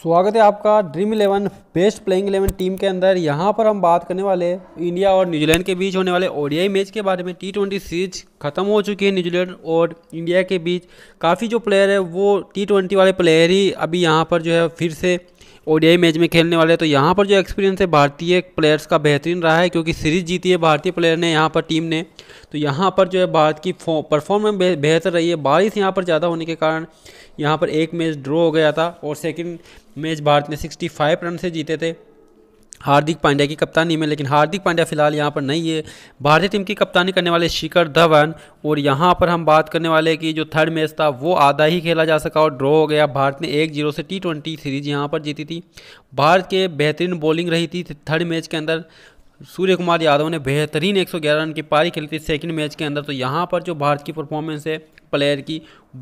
स्वागत है आपका Dream Eleven best playing eleven team के अंदर यहाँ पर हम बात करने वाले इंडिया और न्यूजीलैंड के बीच होने वाले ओडीआई मैच के बारे में टी ट्वेंटी सीरीज खत्म हो चुकी है न्यूजीलैंड और इंडिया के बीच काफ़ी जो प्लेयर है वो टी ट्वेंटी वाले प्लेयर ही अभी यहाँ पर जो है फिर से ओडीआई मैच में खेलने वाले तो यहाँ पर जो एक्सपीरियंस है भारतीय प्लेयर्स का बेहतरीन रहा है क्योंकि सीरीज जीती है भारतीय प्लेयर ने यहाँ पर टीम ने तो यहाँ पर जो है भारत की परफॉर्मेंस बेहतर रही है बारिश यहाँ पर ज़्यादा होने के कारण यहाँ पर एक मैच ड्रॉ हो गया था और सेकेंड मैच भारत ने सिक्सटी रन से जीते थे हार्दिक पांड्या की कप्तानी में लेकिन हार्दिक पांड्या फिलहाल यहाँ पर नहीं है भारतीय टीम की कप्तानी करने वाले शिखर धवन और यहाँ पर हम बात करने वाले कि जो थर्ड मैच था वो आधा ही खेला जा सका और ड्रॉ हो गया भारत ने एक जीरो से टी ट्वेंटी सीरीज यहाँ पर जीती थी भारत के बेहतरीन बॉलिंग रही थी थर्ड मैच के अंदर सूर्य कुमार यादव ने बेहतरीन 111 रन की पारी खेली थी सेकंड मैच के अंदर तो यहाँ पर जो भारत की परफॉर्मेंस है प्लेयर की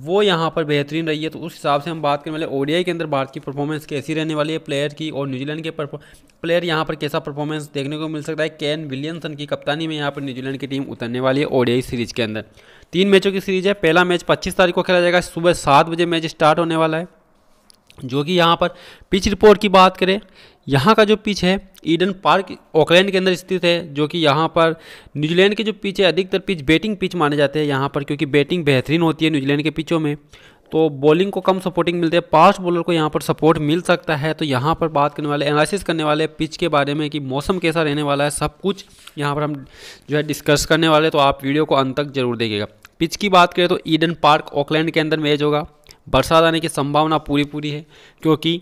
वो यहाँ पर बेहतरीन रही है तो उस हिसाब से हम बात करें वाले मतलब ओडीआई के अंदर भारत की परफॉर्मेंस कैसी रहने वाली है प्लेयर की और न्यूजीलैंड के प्लेयर यहाँ पर कैसा परफॉर्मेंस देखने को मिल सकता है कैन विलियमसन की कप्तानी में यहाँ पर न्यूजीलैंड की टीम उतरने वाली है ओडीआई सीरीज के अंदर तीन मैचों की सीरीज है पहला मैच पच्चीस तारीख को खेला जाएगा सुबह सात बजे मैच स्टार्ट होने वाला है जो कि यहाँ पर पिच रिपोर्ट की बात करें यहाँ का जो पिच है ईडन पार्क ऑकलैंड के अंदर स्थित है जो कि यहाँ पर न्यूजीलैंड के जो पिच है अधिकतर पिच बैटिंग पिच माने जाते हैं यहाँ पर क्योंकि बैटिंग बेहतरीन होती है न्यूजीलैंड के पिचों में तो बॉलिंग को कम सपोर्टिंग मिलती है पास्ट बॉलर को यहाँ पर सपोर्ट मिल सकता है तो यहाँ पर बात करने वाले एनालिसिस करने वाले पिच के बारे में कि मौसम कैसा रहने वाला है सब कुछ यहाँ पर हम जो है डिस्कस करने वाले तो आप वीडियो को अंत तक जरूर देखिएगा पिच की बात करें तो ईडन पार्क ऑकलैंड के अंदर मैच होगा बरसात आने की संभावना पूरी पूरी है क्योंकि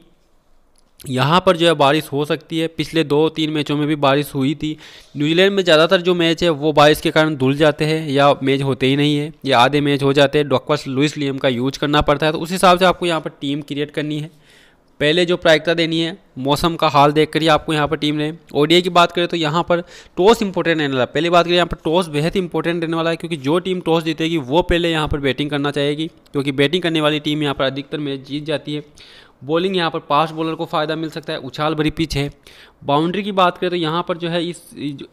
यहाँ पर जो है बारिश हो सकती है पिछले दो तीन मैचों में भी बारिश हुई थी न्यूजीलैंड में ज़्यादातर जो मैच है वो बारिश के कारण धुल जाते हैं या मैच होते ही नहीं है या आधे मैच हो जाते हैं डॉक्वर्स लुइस लियम का यूज करना पड़ता है तो उस हिसाब से आपको यहाँ पर टीम क्रिएट करनी है पहले जो प्रायिकता देनी है मौसम का हाल देख कर ही आपको यहाँ पर टीम ने ओडीआई की बात करें तो यहाँ पर टॉस इंपॉर्टेंट रहने वाला है पहले बात करें यहाँ पर टॉस बेहद इंपॉर्टेंट रहने वाला है क्योंकि जो टीम टॉस जीतेगी वो पहले यहाँ पर बैटिंग करना चाहेगी क्योंकि बैटिंग करने वाली टीम यहाँ पर अधिकतर मैच जीत जाती है बॉलिंग यहाँ पर पास बॉलर को फ़ायदा मिल सकता है उछाल भरी पिच है बाउंड्री की बात करें तो यहाँ पर जो है इस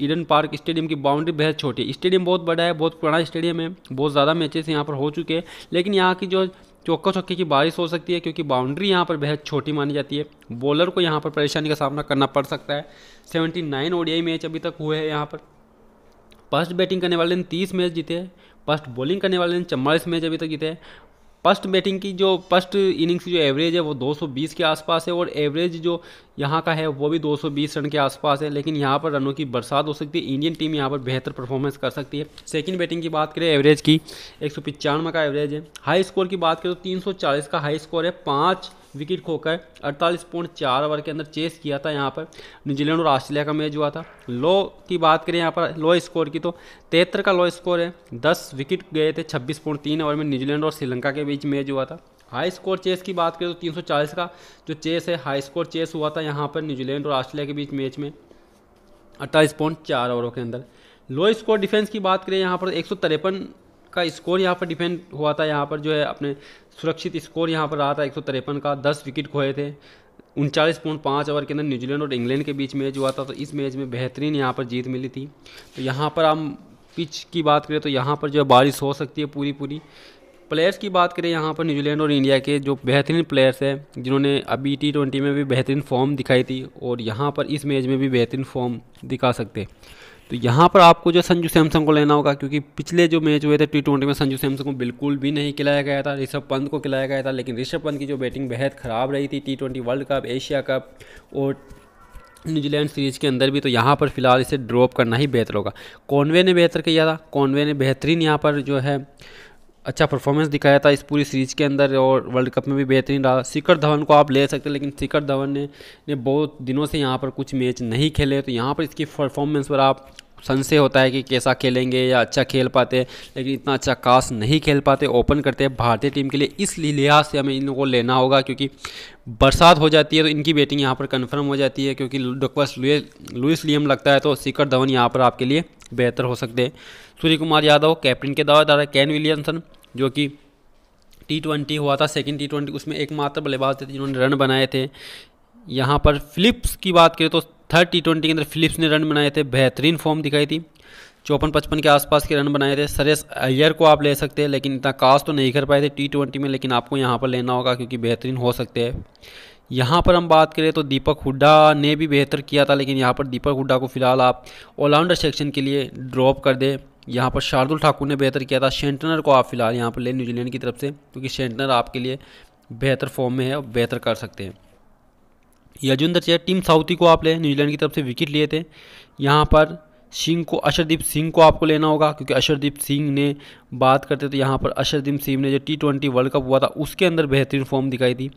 ईडन पार्क स्टेडियम की बाउंड्री बेहद छोटी है स्टेडियम बहुत बड़ा है बहुत पुराना स्टेडियम है बहुत ज़्यादा मैचेस यहाँ पर हो चुके हैं लेकिन यहाँ की जो चौका चौके की बारिश हो सकती है क्योंकि बाउंड्री यहाँ पर बेहद छोटी मानी जाती है बॉलर को यहाँ पर परेशानी का सामना करना पड़ सकता है सेवेंटी नाइन ओडियाई मैच अभी तक हुए हैं यहाँ पर फर्स्ट बैटिंग करने वाले ने तीस मैच जीते हैं फर्स्ट बॉलिंग करने वाले ने चम्बालीस मैच अभी तक जीते हैं फर्स्ट बैटिंग की जो फर्स्ट इनिंग्स की जो एवरेज है वो 220 के आसपास है और एवरेज जो यहाँ का है वो भी 220 रन के आसपास है लेकिन यहाँ पर रनों की बरसात हो सकती है इंडियन टीम यहाँ पर बेहतर परफॉर्मेंस कर सकती है सेकंड बैटिंग की बात करें एवरेज की एक का एवरेज है हाई स्कोर की बात करें तो तीन का हाई स्कोर है पाँच विकेट खोकर अड़तालीस पॉइंट चार ओवर के अंदर चेस किया था यहाँ पर न्यूजीलैंड और ऑस्ट्रेलिया का मैच हुआ था लो की बात करें यहाँ पर लो स्कोर की तो तिहत्तर का लो स्कोर है दस विकेट गए थे छब्बीस पॉइंट तीन ओवर में न्यूजीलैंड और श्रीलंका के बीच मैच हुआ था हाई स्कोर चेस की बात करें तो 340 का जो चेस है हाई स्कोर चेस हुआ था यहाँ पर न्यूजीलैंड और ऑस्ट्रेलिया के बीच मैच में अट्ठाईस पॉइंट चार ओवरों के अंदर लो स्कोर डिफेंस की बात करें यहाँ पर एक का स्कोर यहाँ पर डिफेंड हुआ था यहाँ पर जो है अपने सुरक्षित स्कोर यहाँ पर रहा था एक का दस विकेट खोए थे उनचालीस पॉइंट पाँच ओवर के अंदर न्यूजीलैंड और इंग्लैंड के बीच मैच हुआ था तो इस मैच में बेहतरीन यहाँ पर जीत मिली थी तो यहाँ पर हम पिच की बात करें तो यहाँ पर जो है बारिश हो सकती है पूरी पूरी प्लेयर्स की बात करें यहाँ पर न्यूजीलैंड और इंडिया के जो बेहतरीन प्लेयर्स हैं जिन्होंने अभी टी ट्वेंटी में भी बेहतरीन फॉर्म दिखाई थी और यहाँ पर इस मैच में भी बेहतरीन फॉर्म दिखा सकते तो यहाँ पर आपको जो संजू सैमसंग को लेना होगा क्योंकि पिछले जो मैच हुए थे टी ट्वेंटी में संजू सैमसंग को बिल्कुल भी नहीं खिलाया गया था ऋषभ पंत को खिलाया गया था लेकिन ऋषभ पंत की जो बैटिंग बेहद ख़राब रही थी T twenty World Cup Asia Cup और न्यूजीलैंड सीरीज़ के अंदर भी तो यहाँ पर फिलहाल इसे ड्रॉप करना ही बेहतर होगा कॉनवे ने बेहतर किया था कॉनवे ने बेहतरीन यहाँ पर जो है अच्छा परफॉर्मेंस दिखाया था इस पूरी सीरीज के अंदर और वर्ल्ड कप में भी बेहतरीन रहा शिखर धवन को आप ले सकते हैं लेकिन शिखर धवन ने ने बहुत दिनों से यहाँ पर कुछ मैच नहीं खेले तो यहाँ पर इसकी परफॉर्मेंस पर आप संशय होता है कि कैसा खेलेंगे या अच्छा खेल पाते लेकिन इतना अच्छा कास्ट नहीं खेल पाते ओपन करते हैं भारतीय टीम के लिए इस लिहाज से हमें इन लोगों को लेना होगा क्योंकि बरसात हो जाती है तो इनकी बैटिंग यहाँ पर कन्फर्म हो जाती है क्योंकि डकवस लुइस लियम लगता है तो शिखर धवन यहाँ पर आपके लिए बेहतर हो सकते हैं सूर्य कुमार यादव कैप्टन के दावेदार है कैन विलियमसन जो कि टी ट्वेंटी हुआ था सेकेंड टी ट्वेंटी उसमें एकमात्र बल्लेबाज थे जिन्होंने रन बनाए थे यहाँ पर फिलिप्स की बात करें तो थर्ड टी ट्वेंटी के अंदर फिलिप्स ने रन बनाए थे बेहतरीन फॉर्म दिखाई थी चौपन पचपन के आसपास के रन बनाए थे सरेस अय्यर को आप ले सकते हैं लेकिन इतना कास्ट तो नहीं कर पाए थे टी ट्वेंटी में लेकिन आपको यहाँ पर लेना होगा क्योंकि बेहतरीन हो सकते हैं यहाँ पर हम बात करें तो दीपक हुड्डा ने भी बेहतर किया था लेकिन यहाँ पर दीपक हुड्डा को फिलहाल आप ऑलराउंडर सेक्शन के लिए ड्रॉप कर दें यहाँ पर शार्दुल ठाकुर ने बेहतर किया था शेंटनर को आप फिलहाल यहाँ पर ले न्यूजीलैंड की तरफ से क्योंकि शेंटनर आपके लिए बेहतर फॉर्म में है और बेहतर कर सकते हैं यजुंदर चेहर टीम साउथी को आप ले न्यूजीलैंड की तरफ से विकेट लिए थे यहाँ पर सिंह को अशरदीप सिंह को आपको लेना होगा क्योंकि अशरदीप सिंह ने बात करते तो यहाँ पर अशरदीप सिंह ने जो टी ट्वेंटी वर्ल्ड कप हुआ था उसके अंदर बेहतरीन फॉर्म दिखाई थी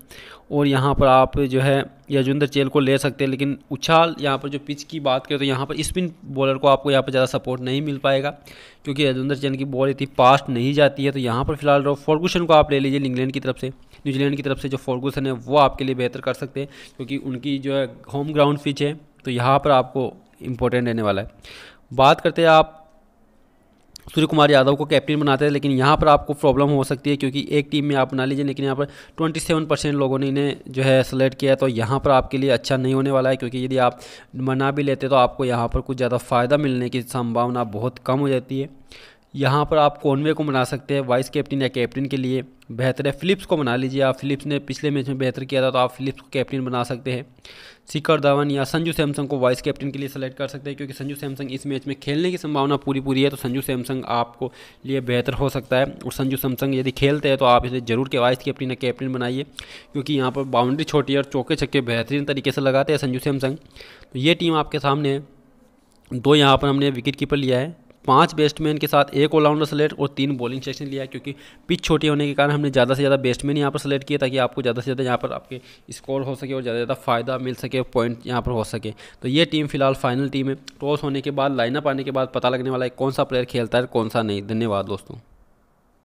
और यहाँ पर आप जो है यजविंदर चेल को ले सकते हैं लेकिन उछाल यहाँ पर जो पिच की बात करें तो यहाँ पर स्पिन बॉलर को आपको यहाँ पर ज़्यादा सपोर्ट नहीं मिल पाएगा क्योंकि यजविंदर चेल की बॉल इतनी पास्ट नहीं जाती है तो यहाँ पर फिलहाल रहो फॉर्गूशन को आप ले लीजिए इंग्लैंड की तरफ से न्यूजीलैंड की तरफ से जो फॉर्गूसन है वो आपके लिए बेहतर कर सकते हैं क्योंकि उनकी जो है होम ग्राउंड पिच है तो यहाँ पर आपको इंपॉर्टेंट रहने वाला है बात करते हैं आप सूर्य कुमार यादव को कैप्टन बनाते हैं लेकिन यहाँ पर आपको प्रॉब्लम हो सकती है क्योंकि एक टीम में आप बना लीजिए लेकिन यहाँ पर 27 परसेंट लोगों ने इन्हें जो है सेलेक्ट किया है तो यहाँ पर आपके लिए अच्छा नहीं होने वाला है क्योंकि यदि आप बना भी लेते तो आपको यहाँ पर कुछ ज़्यादा फ़ायदा मिलने की संभावना बहुत कम हो जाती है यहाँ पर आप कॉनवे को बना सकते हैं वाइस कैप्टन या कैप्टन के लिए बेहतर है फिलिप्स को बना लीजिए आप फिलिप्स ने पिछले मैच में बेहतर किया था तो आप फिलिप्स को कैप्टन बना सकते हैं शिखर धवन या संजू सैमसंग को वाइस कैप्टन के लिए सेलेक्ट कर सकते हैं क्योंकि संजू सैमसंग इस मैच में खेलने की संभावना पूरी पूरी है तो संजू सैमसंग आपको लिए बेहतर हो सकता है और संजू सैमसंग यदि खेलते हैं तो आप इसे जरूर के वाइस कैप्टन या कैप्टन बनाइए क्योंकि यहाँ पर बाउंड्री छोटी और चौके छक्के बेहतरीन तरीके से लगाते हैं संजू सैमसंग तो ये टीम आपके सामने है दो यहाँ पर हमने विकेट कीपर लिया है पांच बैट्समैन के साथ एक ऑलराउंडर सेलेक्ट और तीन बॉलिंग सेक्शन लिया है क्योंकि पिच छोटी होने के कारण हमने ज़्यादा से ज़्यादा बेस्टमैन यहाँ पर सेलेक्ट किया ताकि आपको ज़्यादा से ज़्यादा यहाँ पर आपके स्कोर हो सके और ज़्यादा ज़्यादा फ़ायदा मिल सके पॉइंट यहाँ पर हो सके तो ये टीम फिलहाल फाइनल टीम है टॉस होने के बाद लाइनअप आने के बाद पता लगने वाला है कौन सा प्लेयर खेलता है कौन सा नहीं धन्यवाद दोस्तों